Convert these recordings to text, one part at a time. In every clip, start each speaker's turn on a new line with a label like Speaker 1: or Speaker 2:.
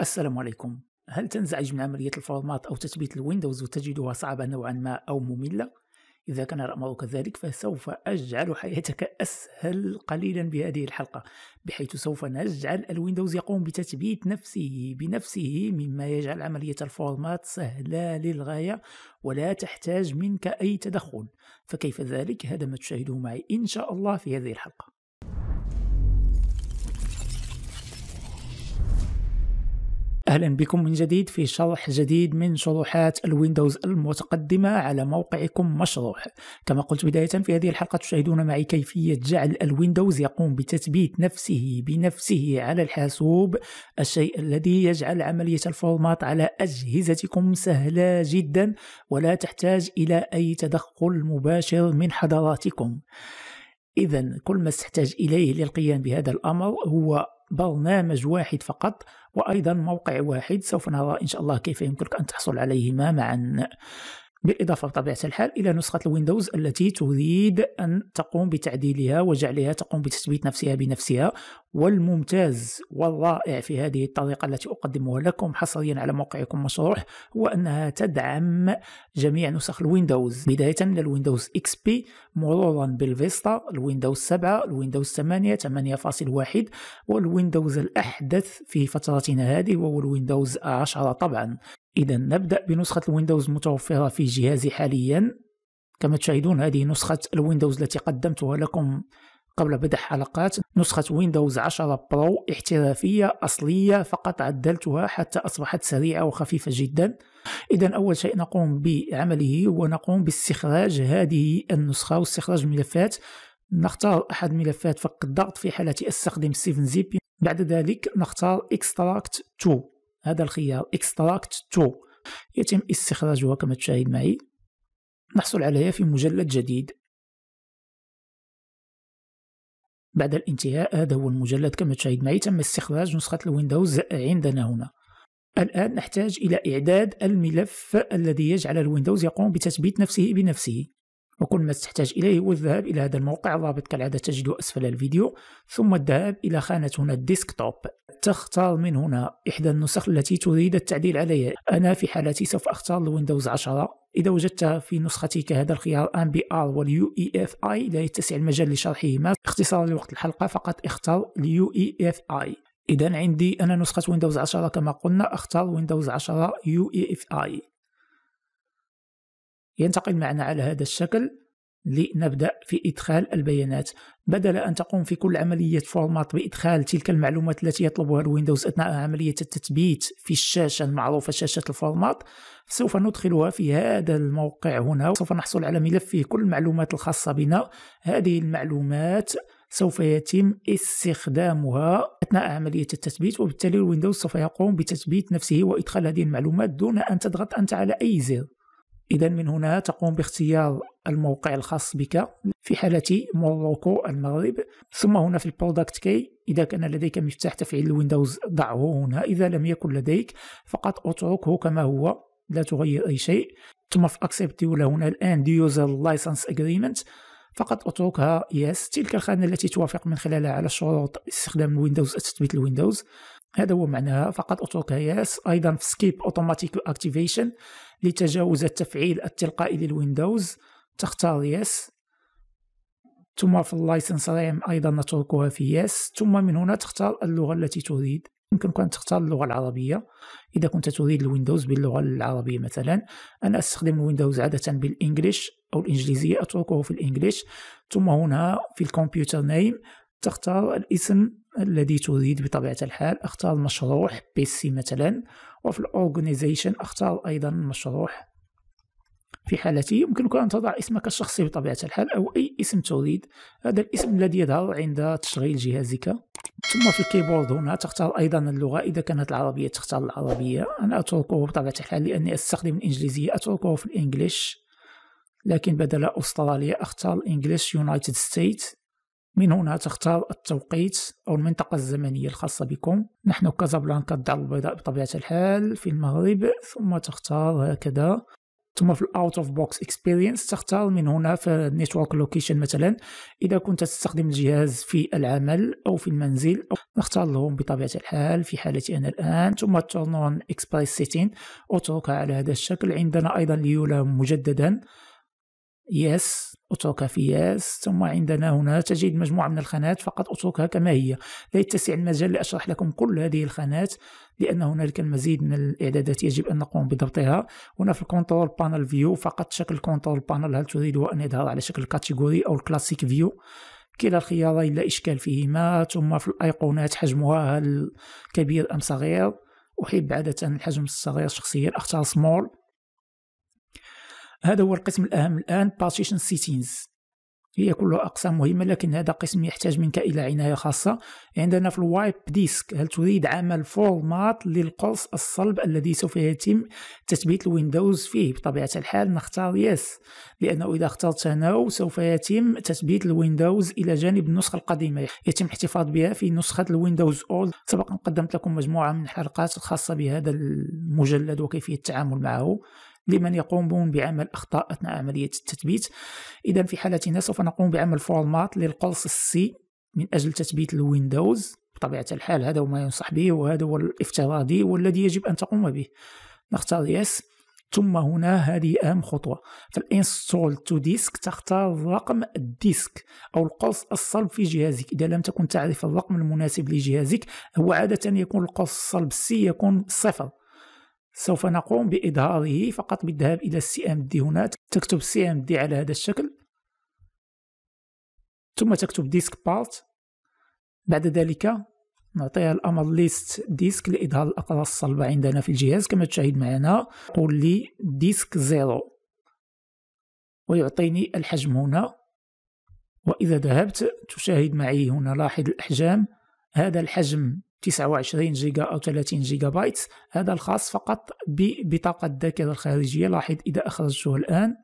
Speaker 1: السلام عليكم هل تنزعج من عملية الفورمات أو تثبيت الويندوز وتجدها صعبة نوعا ما أو مملة؟ إذا كان الأمر كذلك فسوف أجعل حياتك أسهل قليلا بهذه الحلقة بحيث سوف نجعل الويندوز يقوم بتثبيت نفسه بنفسه مما يجعل عملية الفورمات سهلة للغاية ولا تحتاج منك أي تدخل فكيف ذلك هذا ما تشاهده معي إن شاء الله في هذه الحلقة أهلا بكم من جديد في شرح جديد من شروحات الويندوز المتقدمة على موقعكم مشروح كما قلت بداية في هذه الحلقة تشاهدون معي كيفية جعل الويندوز يقوم بتثبيت نفسه بنفسه على الحاسوب الشيء الذي يجعل عملية الفورمات على أجهزتكم سهلة جدا ولا تحتاج إلى أي تدخل مباشر من حضراتكم إذا كل ما تحتاج إليه للقيام بهذا الأمر هو برنامج واحد فقط وأيضا موقع واحد سوف نرى إن شاء الله كيف يمكنك أن تحصل عليهما معا بالإضافة بطبيعة الحال إلى نسخة الويندوز التي تريد أن تقوم بتعديلها وجعلها تقوم بتثبيت نفسها بنفسها والممتاز والرائع في هذه الطريقة التي أقدمها لكم حصريا على موقعكم مشروح هو أنها تدعم جميع نسخ الويندوز بداية من الويندوز اكس بي مرورا بالفيستا الويندوز 7 الويندوز 8 8.1 والويندوز الأحدث في فترتنا هذه وهو الويندوز 10 طبعا إذا نبدأ بنسخة الويندوز المتوفرة في جهازي حاليا كما تشاهدون هذه نسخة الويندوز التي قدمتها لكم قبل بضع حلقات نسخة ويندوز 10 برو احترافية أصلية فقط عدلتها حتى أصبحت سريعة وخفيفة جدا إذا أول شيء نقوم بعمله هو نقوم باستخراج هذه النسخة واستخراج ملفات نختار أحد ملفات فك الضغط في حالة أستخدم 7 زيب بعد ذلك نختار Extract 2 هذا الخيار اكستراكت تو يتم استخراجها كما تشاهد معي نحصل عليها في مجلد جديد بعد الانتهاء هذا هو المجلد كما تشاهد معي تم استخراج نسخة الويندوز عندنا هنا الآن نحتاج إلى إعداد الملف الذي يجعل الويندوز يقوم بتثبيت نفسه بنفسه وكل ما تحتاج إليه هو الذهاب إلى هذا الموقع الرابط كالعادة تجده أسفل الفيديو ثم الذهاب إلى خانة هنا الديسكتوب تختار من هنا إحدى النسخ التي تريد التعديل عليها أنا في حالتي سوف أختار الويندوز 10 إذا وجدت في نسختك هذا الخيار آن بي آر واليو إي إف آي لا يتسع المجال لشرحهما اختصارا لوقت الحلقة فقط اختار اليو إي إف آي إذا عندي أنا نسخة ويندوز 10 كما قلنا أختار ويندوز 10 يو إي إف آي ينتقل معنا على هذا الشكل لنبدأ في إدخال البيانات بدل أن تقوم في كل عملية فورمات بإدخال تلك المعلومات التي يطلبها الويندوز أثناء عملية التثبيت في الشاشة المعروفة شاشة الفورمات سوف ندخلها في هذا الموقع هنا سوف نحصل على ملف فيه كل المعلومات الخاصة بنا هذه المعلومات سوف يتم استخدامها أثناء عملية التثبيت وبالتالي الويندوز سوف يقوم بتثبيت نفسه وإدخال هذه المعلومات دون أن تضغط أنت على أي زر إذا من هنا تقوم باختيار الموقع الخاص بك في حالة موروكو المغرب ثم هنا في البرودكت كي إذا كان لديك مفتاح تفعيل ويندوز ضعه هنا إذا لم يكن لديك فقط اتركه كما هو لا تغير أي شيء ثم في أكسبت ولا هنا الان دي يوزر لايسنس اجريمنت فقط اتركها يس تلك الخانه التي توافق من خلالها على شروط استخدام الويندوز تثبيت الويندوز هذا هو معناها فقط اتركها يس ايضا في سكيب اوتوماتيك اكتيفيشن لتجاوز التفعيل التلقائي للويندوز تختار يس ثم في اللايسنس ريم ايضا نتركها في يس ثم من هنا تختار اللغه التي تريد يمكنك أن تختار اللغة العربية إذا كنت تريد الويندوز باللغة العربية مثلا أنا أستخدم الويندوز عادة بالإنجليش أو الإنجليزية أتركه في الإنجليش ثم هنا في الكمبيوتر نيم تختار الاسم الذي تريد بطبيعة الحال أختار مشروع سي مثلا وفي الأورجنايزيشن أختار أيضا مشروع في حالته يمكنك أن تضع اسمك الشخصي بطبيعة الحال أو أي اسم تريد هذا الاسم الذي يظهر عند تشغيل جهازك ثم في الكيبورد هنا تختار أيضا اللغة إذا كانت العربية تختار العربية أنا أتركه بطبيعة الحال لأني أستخدم الإنجليزية أتركه في الإنجليش لكن بدل أستراليا أختار الإنجليش يونايتد ستيت من هنا تختار التوقيت أو المنطقة الزمنية الخاصة بكم نحن كازابلانكا الدار البيضاء بطبيعة الحال في المغرب ثم تختار هكذا ثم في الاوت اوف بوكس اكسبيرينس تختار من هنا في النيتورك لوكيشن مثلا اذا كنت تستخدم الجهاز في العمل او في المنزل أو نختار لهم بطبيعه الحال في حالتي انا الان ثم تورن اون اكسبريس سيتين اتركها على هذا الشكل عندنا ايضا ليولا مجددا يس اتركها في يس ثم عندنا هنا تجد مجموعة من الخانات فقط اتركها كما هي لا يتسع المجال لأشرح لكم كل هذه الخانات لأن هنالك المزيد من الإعدادات يجب أن نقوم بضبطها هنا في الكونترول بانل فيو فقط شكل كونترول بانل هل تريد أن يظهر على شكل كاتيجوري أو الكلاسيك فيو كلا الخيارين لا إشكال فيهما ثم في الأيقونات حجمها هل كبير أم صغير أحب عادة الحجم الصغير شخصيا أختار سمول هذا هو القسم الأهم الآن بارتيشن سيتينز هي كلها أقسام مهمة لكن هذا قسم يحتاج منك إلى عناية خاصة عندنا في الوايب ديسك هل تريد عمل فورمات للقرص الصلب الذي سوف يتم تثبيت الويندوز فيه بطبيعة الحال نختار يس لأنه إذا اخترت نو سوف يتم تثبيت الويندوز إلى جانب النسخة القديمة يتم الاحتفاظ بها في نسخة الويندوز أول سبقا قدمت لكم مجموعة من الحلقات الخاصة بهذا المجلد وكيفية التعامل معه لمن يقومون بعمل أخطاء أثناء عملية التثبيت إذا في حالتنا سوف نقوم بعمل فورمات للقرص السي من أجل تثبيت الويندوز بطبيعة الحال هذا هو ما ينصح به وهذا هو الافتراضي والذي يجب أن تقوم به نختار يس ثم هنا هذه أهم خطوة فالإنستول تو ديسك تختار رقم الديسك أو القرص الصلب في جهازك إذا لم تكن تعرف الرقم المناسب لجهازك هو عادة يكون القرص الصلب سي يكون صفر سوف نقوم بإظهاره فقط بالذهاب إلى السي ام دي هنا تكتب السي ام دي على هذا الشكل ثم تكتب ديسك بارت بعد ذلك نعطيها الأمر ليست ديسك لإظهار الأقراص الصلبة عندنا في الجهاز كما تشاهد معنا قول لي ديسك زيرو ويعطيني الحجم هنا وإذا ذهبت تشاهد معي هنا لاحظ الأحجام هذا الحجم 29 جيجا أو 30 جيجا بايت هذا الخاص فقط ببطاقة الذاكرة الخارجية لاحظ إذا أخرجته الآن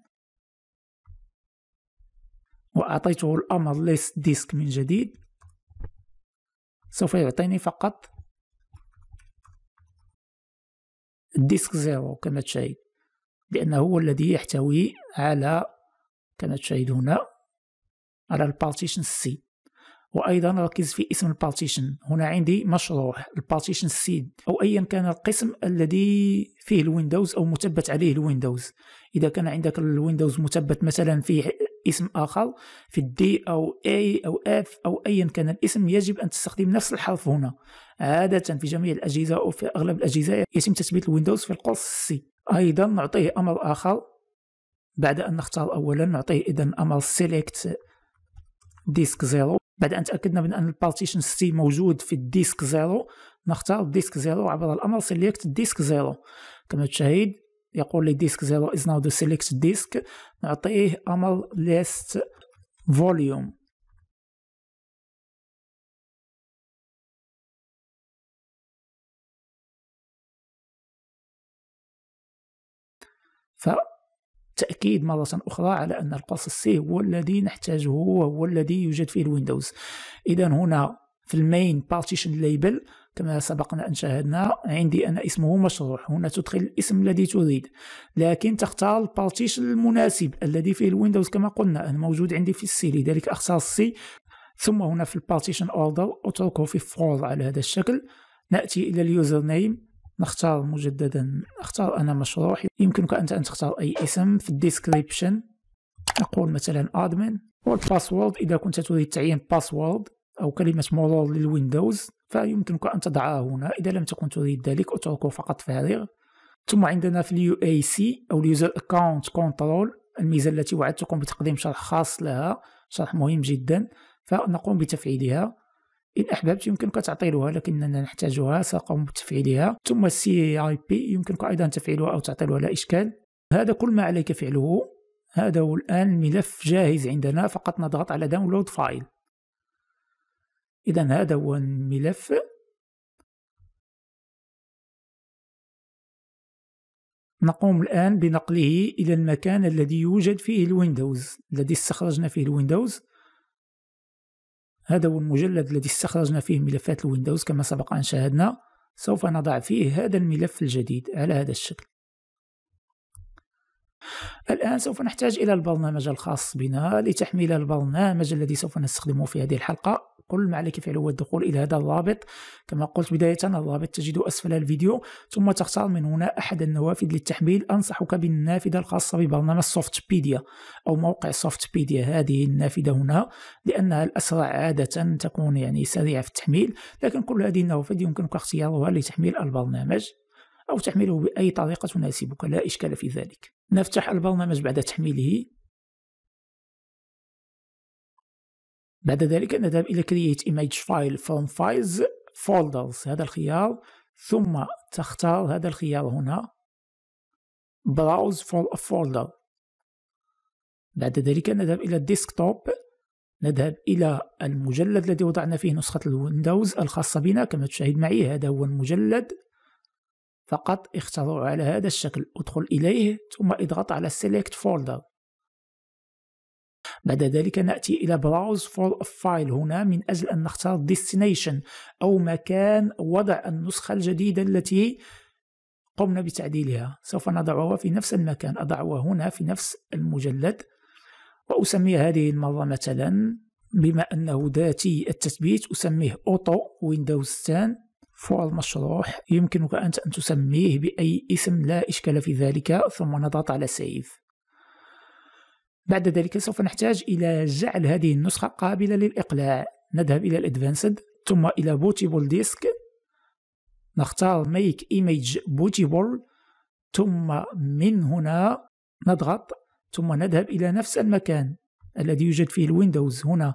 Speaker 1: وأعطيته الأمر ليس ديسك من جديد سوف يعطيني فقط الديسك زيرو كما تشاهد لأنه هو الذي يحتوي على كما تشاهد هنا على البارتيشن سي وايضا ركز في اسم البارتيشن هنا عندي مشروع البارتيشن سيد او ايا كان القسم الذي فيه الويندوز او مثبت عليه الويندوز اذا كان عندك الويندوز مثبت مثلا في اسم اخر في الدي او اي او اف او ايا كان الاسم يجب ان تستخدم نفس الحرف هنا عاده في جميع الاجهزه او في اغلب الاجهزه يتم تثبيت الويندوز في القرص سي ايضا نعطيه امر اخر بعد ان نختار اولا نعطيه اذا امر سيليكت ديسك زيرو بعد أن تأكدنا من أن البارتيشن سي موجود في الديسك زيرو نختار الديسك زيرو عبر الأمر سيليكت ديسك زيرو كما تشاهد يقول لي ديسك زيرو از ناو the سيليكت ديسك نعطيه أمر ليست فوليوم ف تأكيد مرة أخرى على أن القرص السي هو الذي نحتاجه وهو الذي يوجد فيه الويندوز إذا هنا في المين بارتيشن ليبل كما سبقنا أن شاهدنا عندي أنا اسمه مشروح هنا تدخل الاسم الذي تريد لكن تختار البارتيشن المناسب الذي فيه الويندوز كما قلنا أنا موجود عندي في السي لذلك أختار السي ثم هنا في البارتيشن اوردر اتركه في فور على هذا الشكل ناتي الى اليوزر نيم نختار مجددا اختار انا مشروع يمكنك انت ان تختار اي اسم في الديسكريبشن اقول مثلا ادمن والباسورد اذا كنت تريد تعيين باسورد او كلمه مرور للويندوز فيمكنك ان تضعها هنا اذا لم تكن تريد ذلك اتركه فقط فارغ ثم عندنا في اليو اي سي او اليوزر اكونت كنترول الميزه التي وعدتكم بتقديم شرح خاص لها شرح مهم جدا فنقوم بتفعيلها إن أحببت يمكنك تعطيلها لكننا نحتاجها سأقوم بتفعيلها ثم السي اي بي يمكنك أيضا تفعيلها أو تعطيلها لا إشكال هذا كل ما عليك فعله هذا هو الآن الملف جاهز عندنا فقط نضغط على داونلود فايل إذا هذا هو الملف نقوم الآن بنقله إلى المكان الذي يوجد فيه الويندوز الذي استخرجنا فيه الويندوز هذا هو المجلد الذي استخرجنا فيه ملفات الويندوز كما سبق أن شاهدنا سوف نضع فيه هذا الملف الجديد على هذا الشكل الآن سوف نحتاج إلى البرنامج الخاص بنا لتحميل البرنامج الذي سوف نستخدمه في هذه الحلقة كل ما عليك فعله هو الدخول الى هذا الرابط كما قلت بدايه الرابط تجده اسفل الفيديو ثم تختار من هنا احد النوافذ للتحميل انصحك بالنافذه الخاصه ببرنامج سوفت بيديا او موقع سوفت بيديا هذه النافذه هنا لانها الاسرع عاده تكون يعني سريعه في التحميل لكن كل هذه النوافذ يمكنك اختيارها لتحميل البرنامج او تحميله باي طريقه تناسبك لا اشكال في ذلك نفتح البرنامج بعد تحميله بعد ذلك نذهب إلى Create Image File from Files Folders هذا الخيار ثم تختار هذا الخيار هنا Browse for a folder بعد ذلك نذهب إلى الديسكتوب نذهب إلى المجلد الذي وضعنا فيه نسخة الويندوز الخاصة بنا كما تشاهد معي هذا هو المجلد فقط اختاره على هذا الشكل ادخل إليه ثم اضغط على Select Folder بعد ذلك نأتي إلى Browse for a File هنا من أجل أن نختار Destination أو مكان وضع النسخة الجديدة التي قمنا بتعديلها سوف نضعها في نفس المكان أضعها هنا في نفس المجلد وأسمي هذه المرة مثلا بما أنه ذاتي التثبيت أسميه أوتو ويندوز 10 فور المشروع يمكنك أنت أن تسميه بأي اسم لا إشكال في ذلك ثم نضغط على سيف بعد ذلك سوف نحتاج إلى جعل هذه النسخة قابلة للإقلاع نذهب إلى الأدفانسد ثم إلى بوتيبل ديسك نختار ميك ايميج بوتيبل ثم من هنا نضغط ثم نذهب إلى نفس المكان الذي يوجد فيه الويندوز هنا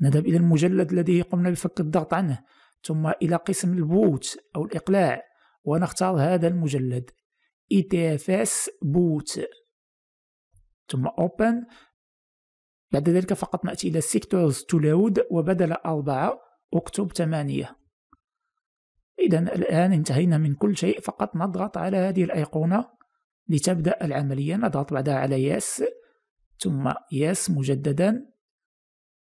Speaker 1: نذهب إلى المجلد الذي قمنا بفك الضغط عنه ثم إلى قسم البوت أو الإقلاع ونختار هذا المجلد ETFS boot ثم open بعد ذلك فقط نأتي إلى sectors to load وبدل أربعة أكتب ثمانية إذا الآن انتهينا من كل شيء فقط نضغط على هذه الأيقونة لتبدأ العملية نضغط بعدها على Yes ثم Yes مجددا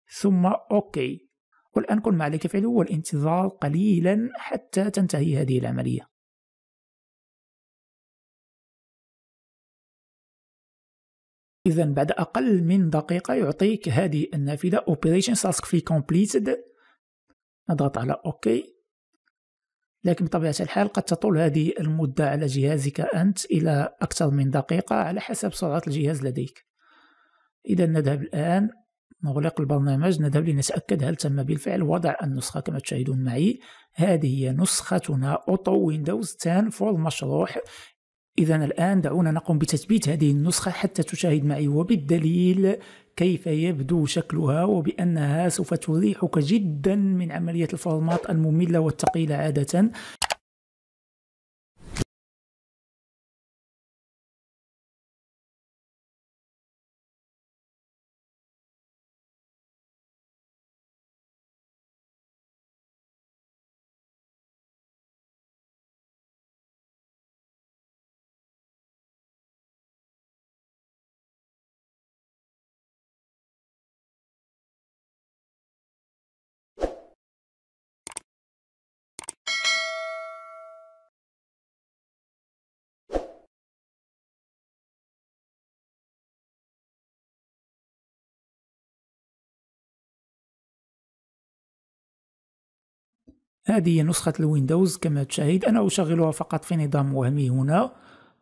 Speaker 1: ثم أوكي والآن كل ما عليك فعله هو الانتظار قليلا حتى تنتهي هذه العملية إذا بعد أقل من دقيقة يعطيك هذه النافذة Operation Task Free Completed نضغط على OK لكن بطبيعة الحال قد تطول هذه المدة على جهازك أنت إلى أكثر من دقيقة على حسب سرعة الجهاز لديك إذا نذهب الآن نغلق البرنامج نذهب لنتأكد هل تم بالفعل وضع النسخة كما تشاهدون معي هذه هي نسختنا أوتو ويندوز 10 فور المشروع إذا الآن دعونا نقوم بتثبيت هذه النسخة حتى تشاهد معي وبالدليل كيف يبدو شكلها وبأنها سوف تريحك جدا من عملية الفورمات المملة والثقيلة عادة هذه نسخة الويندوز كما تشاهد أنا أشغلها فقط في نظام وهمي هنا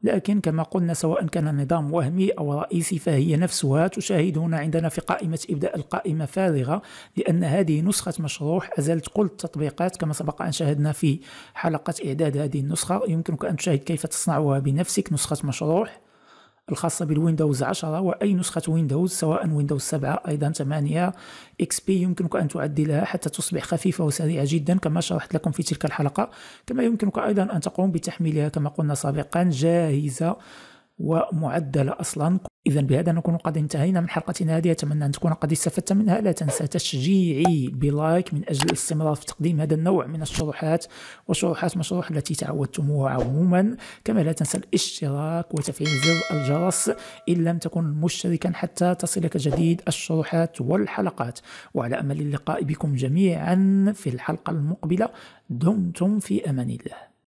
Speaker 1: لكن كما قلنا سواء كان نظام وهمي أو رئيسي فهي نفسها تشاهد هنا عندنا في قائمة إبداء القائمة فارغة لأن هذه نسخة مشروح أزلت كل التطبيقات كما سبق أن شاهدنا في حلقة إعداد هذه النسخة يمكنك أن تشاهد كيف تصنعها بنفسك نسخة مشروح الخاصة بالويندوز 10 وأي نسخة ويندوز سواء ويندوز 7 أيضا 8 اكس بي يمكنك أن تعدلها حتى تصبح خفيفة وسريعة جدا كما شرحت لكم في تلك الحلقة كما يمكنك أيضا أن تقوم بتحميلها كما قلنا سابقا جاهزة ومعدلة أصلا إذا بهذا نكون قد انتهينا من حلقتنا هذه أتمنى أن تكون قد استفدت منها لا تنسى تشجيعي بلايك من أجل الاستمرار في تقديم هذا النوع من الشروحات وشروحات مشروح التي تعودتموها عموما كما لا تنسى الاشتراك وتفعيل زر الجرس إن لم تكن مشتركا حتى تصلك جديد الشروحات والحلقات وعلى أمل اللقاء بكم جميعا في الحلقة المقبلة دمتم في أمان الله